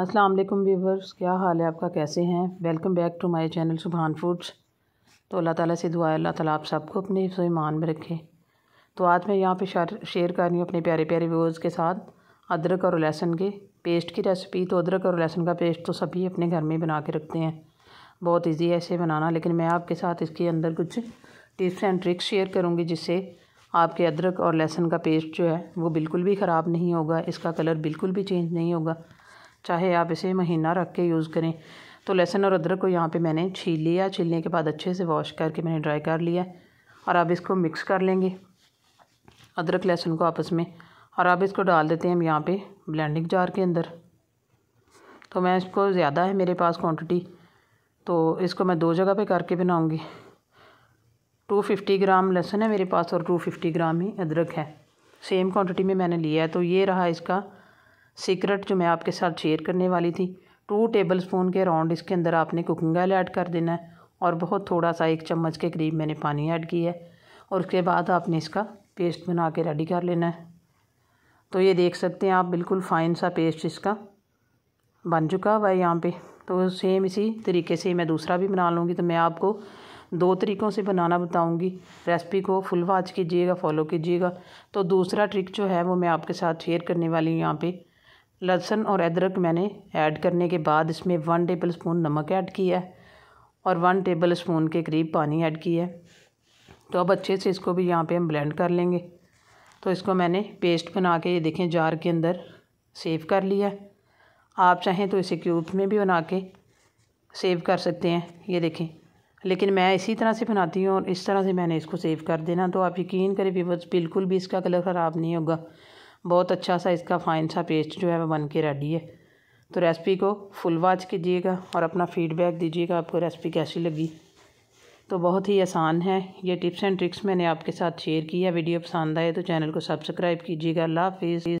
अस्सलाम वालेकुम व्यूवर्स क्या हाल है आपका कैसे हैं welcome back to my channel Subhan Foods तो अल्लाह ताला से दुआ है अल्लाह ताला आप सबको अपने हिफ्स ईमान में रखे तो आज मैं यहाँ पे शेयर कर रही हूँ अपने प्यारे प्यारे व्यूवर्स के साथ अदरक और लहसुन के पेस्ट की रेसिपी तो अदरक और लहसुन का पेस्ट तो सभी अपने घर में बना के रखते हैं बहुत ईजी है इसे बनाना लेकिन मैं आपके साथ इसके अंदर कुछ टिप्स एंड ट्रिक्स शेयर करूँगी जिससे आपके अदरक और लहसुन का पेस्ट जो है वो बिल्कुल भी ख़राब नहीं होगा इसका कलर बिल्कुल भी चेंज नहीं होगा चाहे आप इसे महीना रख के यूज़ करें तो लहसुन और अदरक को यहाँ पे मैंने छील लिया छीलने के बाद अच्छे से वॉश करके मैंने ड्राई कर लिया और अब इसको मिक्स कर लेंगे अदरक लहसुन को आपस में और अब इसको डाल देते हैं हम यहाँ पे ब्लेंडिंग जार के अंदर तो मैं इसको ज़्यादा है मेरे पास क्वांटिटी तो इसको मैं दो जगह पे करके बनाऊँगी टू फिफ्टी ग्राम लहसुन है मेरे पास और टू फिफ्टी ग्राम ही अदरक है सेम क्वांटिटी में मैंने लिया है तो ये रहा इसका सीक्रेट जो मैं आपके साथ शेयर करने वाली थी टू टेबल स्पून के राउंड इसके अंदर आपने कुकिंग ऑयल ऐड कर देना है और बहुत थोड़ा सा एक चम्मच के करीब मैंने पानी ऐड किया है और उसके बाद आपने इसका पेस्ट बना के रेडी कर लेना है तो ये देख सकते हैं आप बिल्कुल फ़ाइन सा पेस्ट इसका बन चुका हुआ है यहाँ पर तो सेम इसी तरीके से मैं दूसरा भी बना लूँगी तो मैं आपको दो तरीक़ों से बनाना बताऊँगी रेसिपी को फुल वाच कीजिएगा फॉलो कीजिएगा तो दूसरा ट्रिक जो है वो मैं आपके साथ शेयर करने वाली हूँ यहाँ पे लहसुन और अदरक मैंने ऐड करने के बाद इसमें वन टेबल स्पून नमक ऐड किया है और वन टेबल स्पून के करीब पानी ऐड किया है तो अब अच्छे से इसको भी यहाँ पे हम ब्लेंड कर लेंगे तो इसको मैंने पेस्ट बना के ये देखें जार के अंदर सेव कर लिया आप चाहें तो इसे क्यूब में भी बना के सेव कर सकते हैं ये देखें लेकिन मैं इसी तरह से बनाती हूँ और इस तरह से मैंने इसको सेव कर देना तो आप यकीन करें बिल्कुल भी इसका कलर ख़राब नहीं होगा बहुत अच्छा सा इसका फाइन सा पेस्ट जो है वो बन के रेडी है तो रेसिपी को फुल वॉच कीजिएगा और अपना फीडबैक दीजिएगा आपको रेसिपी कैसी लगी तो बहुत ही आसान है ये टिप्स एंड ट्रिक्स मैंने आपके साथ शेयर की है वीडियो पसंद आए तो चैनल को सब्सक्राइब कीजिएगा अल्लाह हाफिज़